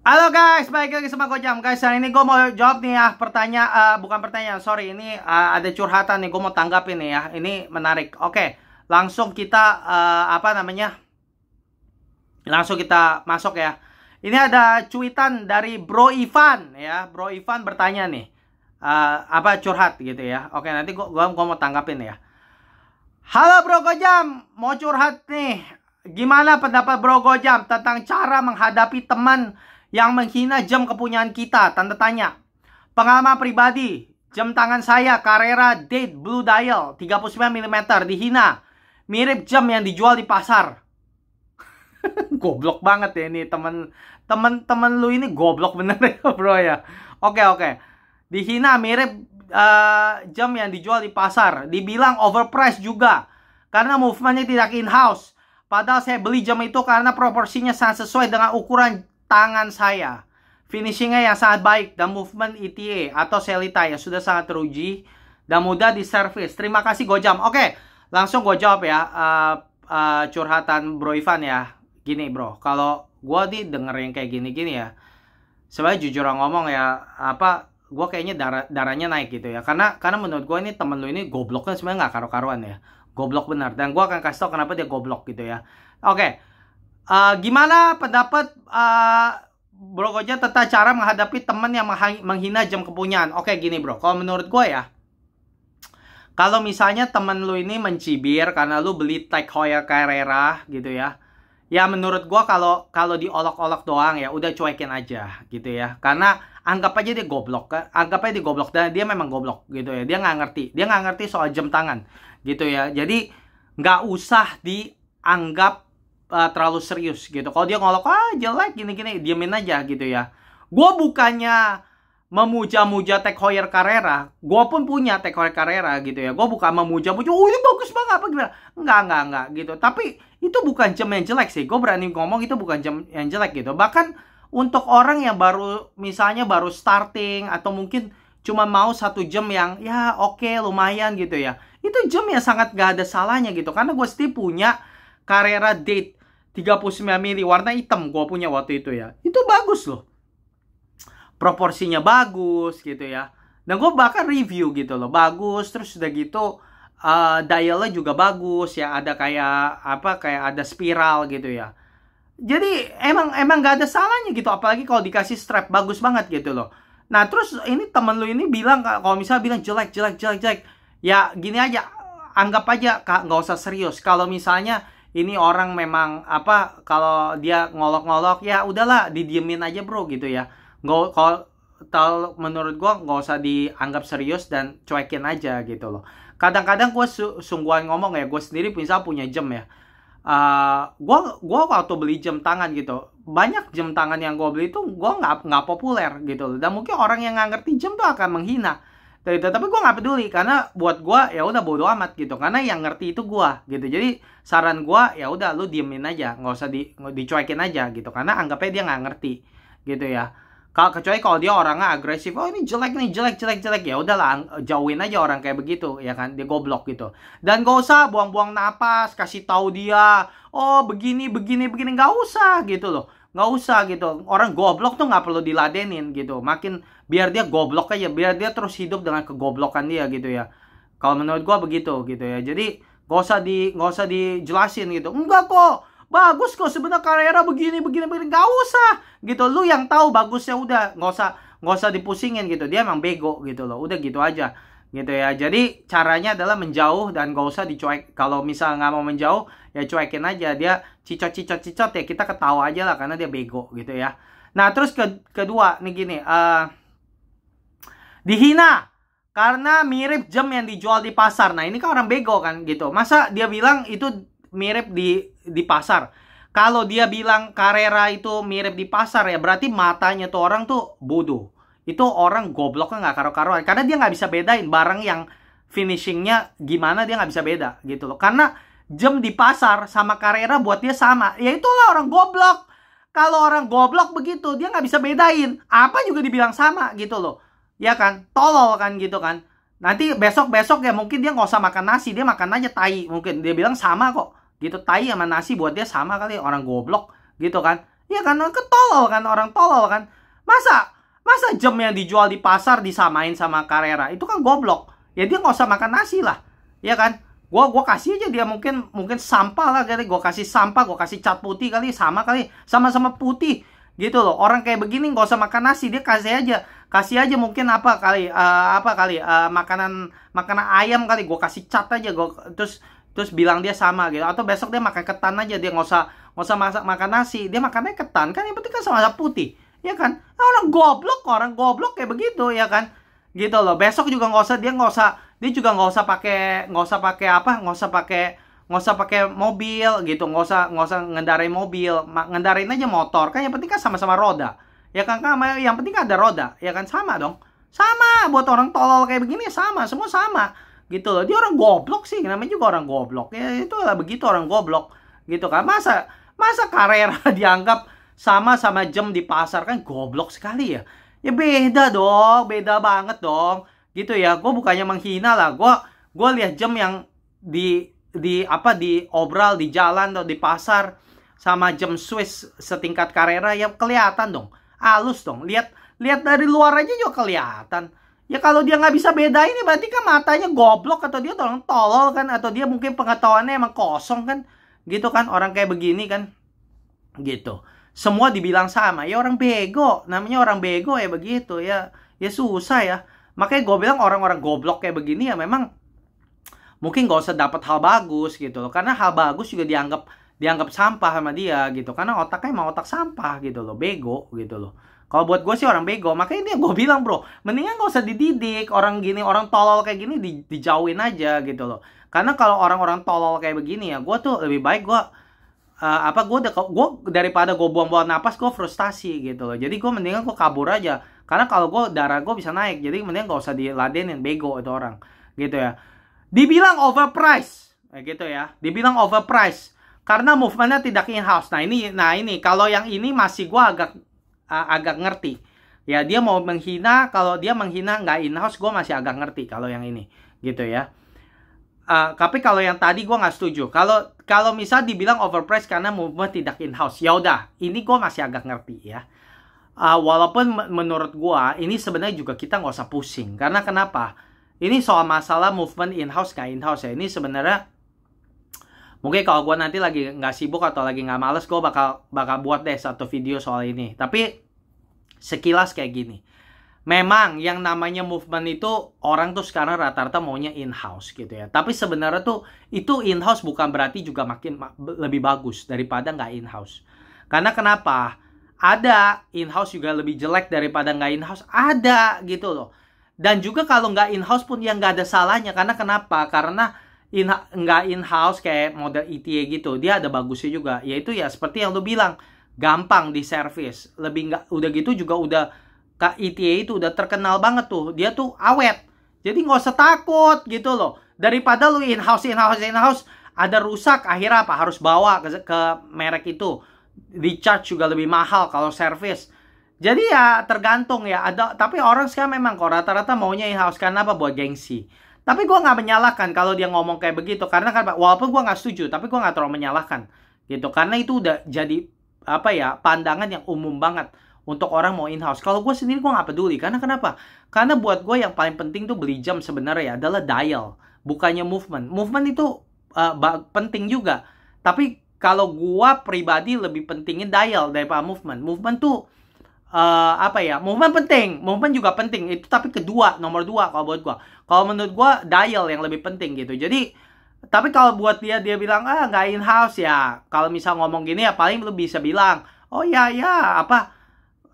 Halo guys, balik lagi sama Gojam Guys, hari ini gue mau jawab nih ya Pertanyaan, uh, eh, bukan pertanyaan, sorry Ini uh, ada curhatan nih, gue mau tanggapin nih ya Ini menarik, oke Langsung kita, uh, apa namanya Langsung kita masuk ya Ini ada cuitan dari Bro Ivan ya Bro Ivan bertanya nih uh, Apa curhat gitu ya Oke nanti gue mau tanggapin ya Halo Bro Gojam, mau curhat nih Gimana pendapat Bro Gojam tentang cara menghadapi teman yang menghina jam kepunyaan kita? Tanda tanya. Pengalaman pribadi, jam tangan saya Carrera Date Blue Dial 39 mm dihina. Mirip jam yang dijual di pasar. goblok banget ya ini temen temen temen lu ini goblok bener ya bro ya. Oke oke. Dihina mirip uh, jam yang dijual di pasar. Dibilang overpriced juga karena movementnya tidak in house. Padahal saya beli jam itu karena proporsinya sangat sesuai dengan ukuran tangan saya. Finishingnya yang sangat baik dan movement ETA atau Selita yang sudah sangat teruji dan mudah di service. Terima kasih Gojam. Oke, langsung gue jawab ya uh, uh, curhatan Bro Ivan ya. Gini bro, kalau gue di denger yang kayak gini-gini ya. Sebenarnya jujur ngomong ya, apa gue kayaknya darah darahnya naik gitu ya karena karena menurut gue ini temen lu ini gobloknya sebenarnya nggak karu-karuan ya goblok benar dan gue akan kasih tau kenapa dia goblok gitu ya oke okay. Uh, gimana pendapat uh, Bro Goja tentang cara menghadapi teman yang menghina jam kepunyaan? Oke gini bro, kalau menurut gue ya, kalau misalnya temen lu ini mencibir karena lu beli tag Hoya Carrera gitu ya, ya menurut gue kalau kalau diolok-olok doang ya udah cuekin aja gitu ya. Karena anggap aja dia goblok, kan, anggap aja dia goblok dan dia memang goblok gitu ya. Dia nggak ngerti, dia nggak ngerti soal jam tangan gitu ya. Jadi nggak usah dianggap uh, terlalu serius gitu. Kalau dia ngolok ah jelek gini-gini, diamin aja gitu ya. Gue bukannya memuja-muja Tech Hoyer Carrera, gue pun punya Tech Hoyer Carrera gitu ya. Gue bukan memuja-muja, oh ini bagus banget apa gimana? Enggak, enggak, enggak gitu. Tapi itu bukan jam yang jelek sih. Gue berani ngomong itu bukan jam yang jelek gitu. Bahkan untuk orang yang baru misalnya baru starting atau mungkin cuma mau satu jam yang ya oke okay, lumayan gitu ya itu jam yang sangat gak ada salahnya gitu karena gue setiap punya Carrera Date 39 mili warna hitam gua punya waktu itu ya. Itu bagus loh. Proporsinya bagus gitu ya. Dan gue bahkan review gitu loh, bagus. Terus udah gitu uh, dialnya juga bagus ya, ada kayak apa kayak ada spiral gitu ya. Jadi emang emang gak ada salahnya gitu, apalagi kalau dikasih strap bagus banget gitu loh. Nah terus ini temen lu ini bilang kalau misalnya bilang jelek jelek jelek jelek, ya gini aja anggap aja nggak usah serius. Kalau misalnya ini orang memang apa kalau dia ngolok-ngolok ya udahlah didiemin aja bro gitu ya nggak kalau menurut gua nggak usah dianggap serius dan cuekin aja gitu loh kadang-kadang gua su sungguhan ngomong ya gue sendiri punya punya jam ya uh, gua gua waktu beli jam tangan gitu banyak jam tangan yang gue beli tuh gue nggak nggak populer gitu loh dan mungkin orang yang nggak ngerti jam tuh akan menghina dari itu tapi gue nggak peduli karena buat gue ya udah bodo amat gitu karena yang ngerti itu gue gitu jadi saran gue ya udah lu diemin aja nggak usah di dicuekin aja gitu karena anggapnya dia nggak ngerti gitu ya kalau kecuali kalau dia orangnya agresif oh ini jelek nih jelek jelek jelek ya udahlah jauhin aja orang kayak begitu ya kan dia goblok gitu dan gak usah buang-buang napas kasih tahu dia oh begini begini begini nggak usah gitu loh nggak usah gitu orang goblok tuh nggak perlu diladenin gitu makin biar dia goblok aja biar dia terus hidup dengan kegoblokan dia gitu ya kalau menurut gua begitu gitu ya jadi nggak usah di nggak usah dijelasin gitu enggak kok bagus kok sebenarnya karirnya begini begini begini nggak usah gitu lu yang tahu bagusnya udah nggak usah nggak usah dipusingin gitu dia emang bego gitu loh udah gitu aja gitu ya jadi caranya adalah menjauh dan gak usah dicuek kalau misal nggak mau menjauh ya cuekin aja dia cicot cicot cicot ya kita ketawa aja lah karena dia bego gitu ya nah terus ke kedua nih gini uh, dihina karena mirip jam yang dijual di pasar nah ini kan orang bego kan gitu masa dia bilang itu mirip di di pasar kalau dia bilang karera itu mirip di pasar ya berarti matanya tuh orang tuh bodoh itu orang gobloknya nggak karo karuan karena dia nggak bisa bedain barang yang finishingnya gimana dia nggak bisa beda gitu loh karena jam di pasar sama karera buat dia sama ya itulah orang goblok kalau orang goblok begitu dia nggak bisa bedain apa juga dibilang sama gitu loh ya kan tolol kan gitu kan nanti besok besok ya mungkin dia nggak usah makan nasi dia makan aja tai mungkin dia bilang sama kok gitu tai sama nasi buat dia sama kali orang goblok gitu kan ya kan ketolol kan orang tolol kan masa Masa jam yang dijual di pasar disamain sama Carrera? Itu kan goblok. Ya dia nggak usah makan nasi lah. Ya kan? Gua gua kasih aja dia mungkin mungkin sampah lah kali. Gua kasih sampah, gua kasih cat putih kali sama kali. Sama-sama putih gitu loh. Orang kayak begini nggak usah makan nasi, dia kasih aja kasih aja mungkin apa kali uh, apa kali uh, makanan makanan ayam kali gue kasih cat aja gua terus terus bilang dia sama gitu atau besok dia makan ketan aja dia nggak usah nggak usah masak makan nasi dia makannya ketan kan yang penting kan sama sama putih ya kan ah, orang goblok orang goblok kayak begitu ya kan gitu loh besok juga nggak usah dia nggak usah dia juga nggak usah pakai nggak usah pakai apa nggak usah pakai nggak usah pakai mobil gitu nggak usah nggak usah ngendarai mobil ngendarain aja motor kan yang penting kan sama-sama roda ya kan sama yang penting kan ada roda ya kan sama dong sama buat orang tolol kayak begini sama semua sama gitu loh dia orang goblok sih namanya juga orang goblok ya itu lah begitu orang goblok gitu kan masa masa karir dianggap sama-sama jam di pasar kan goblok sekali ya. Ya beda dong, beda banget dong. Gitu ya. Gue bukannya menghina lah. Gue gua lihat jam yang di di apa di obral di jalan atau di pasar sama jam Swiss setingkat Carrera ya kelihatan dong. Halus dong. Lihat lihat dari luar aja juga kelihatan. Ya kalau dia nggak bisa beda ini berarti kan matanya goblok atau dia tolong tolol kan atau dia mungkin pengetahuannya emang kosong kan. Gitu kan orang kayak begini kan. Gitu semua dibilang sama ya orang bego namanya orang bego ya begitu ya ya susah ya makanya gue bilang orang-orang goblok kayak begini ya memang mungkin gak usah dapat hal bagus gitu loh karena hal bagus juga dianggap dianggap sampah sama dia gitu karena otaknya emang otak sampah gitu loh bego gitu loh kalau buat gue sih orang bego makanya ini gue bilang bro mendingan gak usah dididik orang gini orang tolol kayak gini di, dijauhin aja gitu loh karena kalau orang-orang tolol kayak begini ya gue tuh lebih baik gue uh, apa gue udah gue daripada gue buang-buang napas gue frustasi gitu loh jadi gue mendingan gue kabur aja karena kalau gue darah gue bisa naik jadi mendingan gak usah diladenin bego itu orang gitu ya dibilang overprice eh, gitu ya dibilang overprice karena movementnya tidak in house nah ini nah ini kalau yang ini masih gue agak uh, agak ngerti ya dia mau menghina kalau dia menghina nggak in house gue masih agak ngerti kalau yang ini gitu ya Uh, tapi kalau yang tadi gue nggak setuju. Kalau kalau misal dibilang overpriced karena movement tidak in house, ya udah, ini gue masih agak ngerti ya. Uh, walaupun menurut gue ini sebenarnya juga kita nggak usah pusing karena kenapa? Ini soal masalah movement in house kayak in house ya. Ini sebenarnya mungkin kalau gue nanti lagi nggak sibuk atau lagi nggak males gue bakal bakal buat deh satu video soal ini. Tapi sekilas kayak gini memang yang namanya movement itu orang tuh sekarang rata-rata maunya in-house gitu ya. Tapi sebenarnya tuh itu in-house bukan berarti juga makin lebih bagus daripada nggak in-house. Karena kenapa? Ada in-house juga lebih jelek daripada nggak in-house. Ada gitu loh. Dan juga kalau nggak in-house pun yang nggak ada salahnya. Karena kenapa? Karena in nggak in-house kayak model ETA gitu. Dia ada bagusnya juga. Yaitu ya seperti yang lu bilang. Gampang di service. Lebih nggak, udah gitu juga udah Kak E.T.A itu udah terkenal banget tuh. Dia tuh awet. Jadi nggak usah takut gitu loh. Daripada lu in-house, in-house, in-house, ada rusak akhirnya apa? Harus bawa ke, ke merek itu. Recharge juga lebih mahal kalau service. Jadi ya tergantung ya. Ada tapi orang sekarang memang kok rata-rata maunya in-house karena apa? Buat gengsi. Tapi gue nggak menyalahkan kalau dia ngomong kayak begitu karena kan walaupun gue nggak setuju, tapi gue nggak terlalu menyalahkan gitu karena itu udah jadi apa ya pandangan yang umum banget untuk orang mau in-house. Kalau gue sendiri gue nggak peduli. Karena kenapa? Karena buat gue yang paling penting tuh beli jam sebenarnya ya, adalah dial. Bukannya movement. Movement itu uh, penting juga. Tapi kalau gue pribadi lebih pentingin dial daripada movement. Movement tuh uh, apa ya movement penting movement juga penting itu tapi kedua nomor dua kalau buat gue. kalau menurut gue dial yang lebih penting gitu jadi tapi kalau buat dia dia bilang ah nggak in house ya kalau misal ngomong gini ya paling lu bisa bilang oh ya ya apa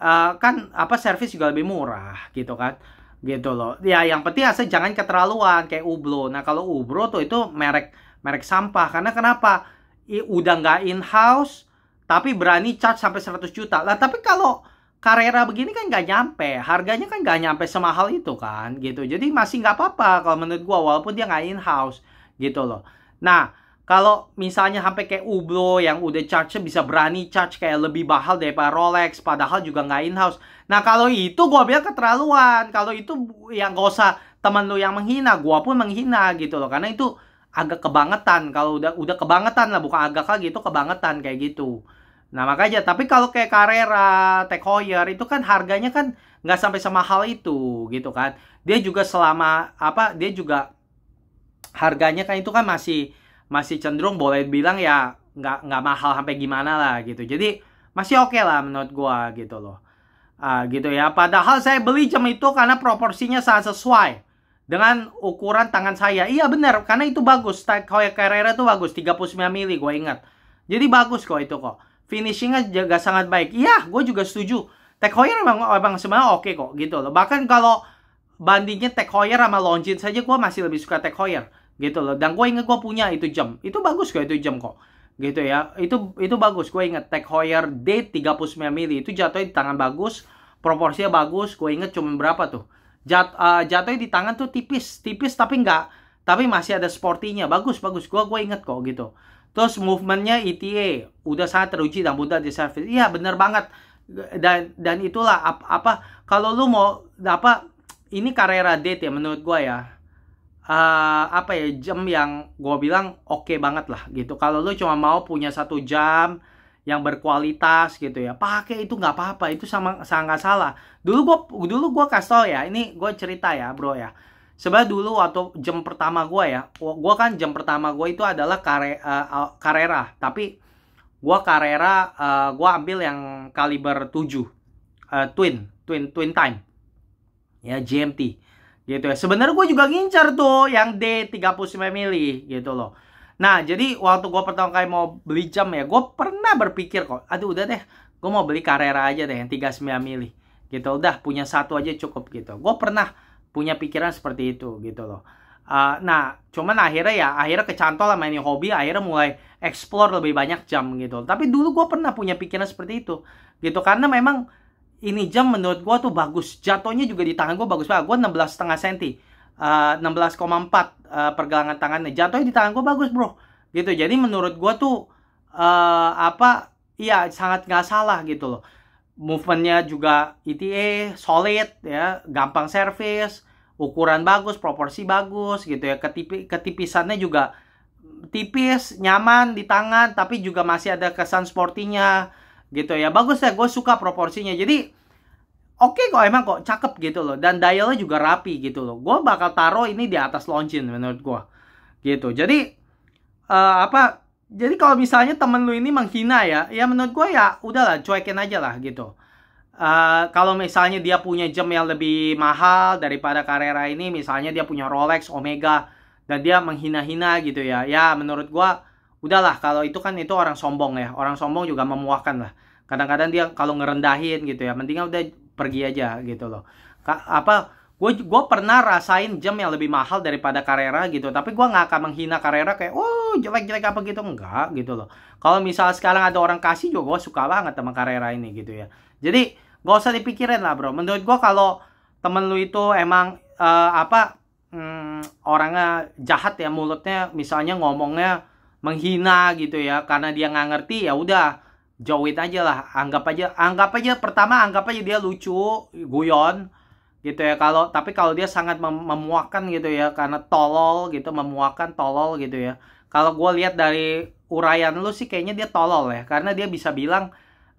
uh, kan apa servis juga lebih murah gitu kan gitu loh ya yang penting asal jangan keterlaluan kayak Ublo nah kalau ublo tuh itu merek merek sampah karena kenapa I, udah nggak in house tapi berani charge sampai 100 juta lah tapi kalau karera begini kan nggak nyampe harganya kan nggak nyampe semahal itu kan gitu jadi masih nggak apa-apa kalau menurut gua walaupun dia nggak in house gitu loh nah kalau misalnya sampai kayak Ublo yang udah charge bisa berani charge kayak lebih mahal daripada Rolex padahal juga nggak in house. Nah, kalau itu gua bilang keterlaluan. Kalau itu yang gak usah teman lu yang menghina, gua pun menghina gitu loh. Karena itu agak kebangetan kalau udah udah kebangetan lah bukan agak lagi itu kebangetan kayak gitu. Nah, makanya tapi kalau kayak Carrera, Tech Heuer itu kan harganya kan nggak sampai semahal itu gitu kan. Dia juga selama apa dia juga harganya kan itu kan masih masih cenderung boleh bilang ya nggak nggak mahal sampai gimana lah gitu jadi masih oke okay lah menurut gua gitu loh uh, gitu ya padahal saya beli jam itu karena proporsinya sangat sesuai dengan ukuran tangan saya iya benar karena itu bagus kayak Carrera itu bagus 39 mili gue ingat jadi bagus kok itu kok finishingnya juga sangat baik iya gue juga setuju Tech Heuer emang, emang sebenarnya oke okay kok gitu loh bahkan kalau bandingnya Tech Heuer sama Longines saja gue masih lebih suka Tech Heuer gitu loh dan gue inget gue punya itu jam itu bagus kok itu jam kok gitu ya itu itu bagus gue inget Tech Heuer D 39 mili itu jatuhnya di tangan bagus proporsinya bagus gue inget cuma berapa tuh Jat, uh, jatuhnya di tangan tuh tipis tipis tapi enggak tapi masih ada sportinya bagus bagus gue gue inget kok gitu terus movementnya ETA udah sangat teruji dan mudah di service iya bener banget dan dan itulah apa, apa kalau lu mau apa ini karera Date ya menurut gue ya uh, apa ya jam yang gue bilang oke okay banget lah gitu kalau lo cuma mau punya satu jam yang berkualitas gitu ya pakai itu nggak apa-apa itu sama sangat salah dulu gue dulu gue kasih tau ya ini gue cerita ya bro ya sebenarnya dulu waktu jam pertama gue ya gue kan jam pertama gue itu adalah kare, uh, karera tapi gue karera uh, eh, gue ambil yang kaliber 7 uh, twin twin twin time ya GMT gitu ya sebenarnya gue juga ngincer tuh yang D 39 mili gitu loh nah jadi waktu gue pertama kali mau beli jam ya gue pernah berpikir kok aduh udah deh gue mau beli Carrera aja deh yang 39 mili gitu udah punya satu aja cukup gitu gue pernah punya pikiran seperti itu gitu loh uh, nah cuman akhirnya ya akhirnya kecantol lah main hobi akhirnya mulai explore lebih banyak jam gitu tapi dulu gue pernah punya pikiran seperti itu gitu karena memang ini jam menurut gua tuh bagus. Jatuhnya juga di tangan gua bagus banget. Gue 16 setengah senti. 16,4 uh, eh, eh, pergelangan tangannya. Jatuhnya di tangan gua bagus bro. Gitu. Jadi menurut gua tuh uh, apa? Iya sangat nggak salah gitu loh. Movementnya juga ETA solid ya, gampang service, ukuran bagus, proporsi bagus gitu ya. Ketipi ketipisannya juga tipis, nyaman di tangan, tapi juga masih ada kesan sportinya gitu ya bagus ya gue suka proporsinya jadi oke okay kok emang kok cakep gitu loh dan dialnya juga rapi gitu loh gue bakal taruh ini di atas launching menurut gue gitu jadi uh, apa jadi kalau misalnya temen lu ini menghina ya ya menurut gue ya udahlah cuekin aja lah gitu Uh, kalau misalnya dia punya jam yang lebih mahal daripada Carrera ini, misalnya dia punya Rolex, Omega, dan dia menghina-hina gitu ya. Ya, menurut gue udahlah kalau itu kan itu orang sombong ya orang sombong juga memuakan lah kadang-kadang dia kalau ngerendahin gitu ya mendingan udah pergi aja gitu loh Ka apa gue gue pernah rasain jam yang lebih mahal daripada karera gitu tapi gue nggak akan menghina karera kayak oh jelek jelek apa gitu enggak gitu loh kalau misalnya sekarang ada orang kasih juga gue suka banget sama karera ini gitu ya jadi gak usah dipikirin lah bro menurut gue kalau temen lu itu emang uh, apa hmm, orangnya jahat ya mulutnya misalnya ngomongnya menghina gitu ya karena dia nggak ngerti ya udah jauhin aja lah anggap aja anggap aja pertama anggap aja dia lucu guyon gitu ya kalau tapi kalau dia sangat mem memuakan gitu ya karena tolol gitu memuakan tolol gitu ya kalau gue lihat dari urayan lu sih kayaknya dia tolol ya karena dia bisa bilang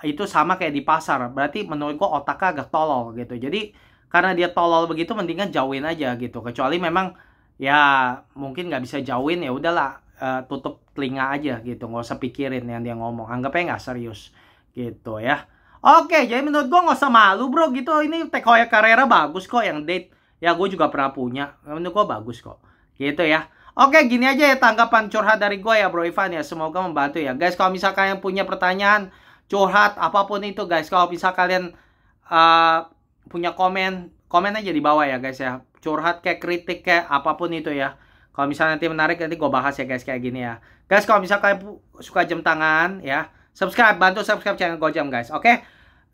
itu sama kayak di pasar berarti menurut gue otaknya agak tolol gitu jadi karena dia tolol begitu mendingan jauhin aja gitu kecuali memang ya mungkin nggak bisa jauhin ya udahlah uh, tutup telinga aja gitu nggak usah pikirin yang dia ngomong anggapnya nggak serius gitu ya oke jadi menurut gue nggak usah malu bro gitu ini Tekoya karera bagus kok yang date ya gue juga pernah punya menurut gue bagus kok gitu ya Oke, gini aja ya tanggapan curhat dari gue ya Bro Ivan ya. Semoga membantu ya. Guys, kalau misalkan yang punya pertanyaan, curhat, apapun itu guys. Kalau bisa kalian uh, punya komen, komen aja di bawah ya guys ya. Curhat kayak kritik kayak apapun itu ya. Kalau misalnya nanti menarik nanti gue bahas ya guys kayak gini ya. Guys kalau misalnya kalian suka jam tangan ya, subscribe bantu subscribe channel Gojam guys. Oke. Okay?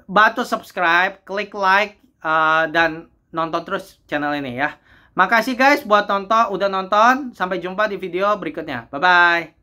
Bantu subscribe, klik like uh, dan nonton terus channel ini ya. Makasih guys buat nonton, udah nonton. Sampai jumpa di video berikutnya. Bye bye.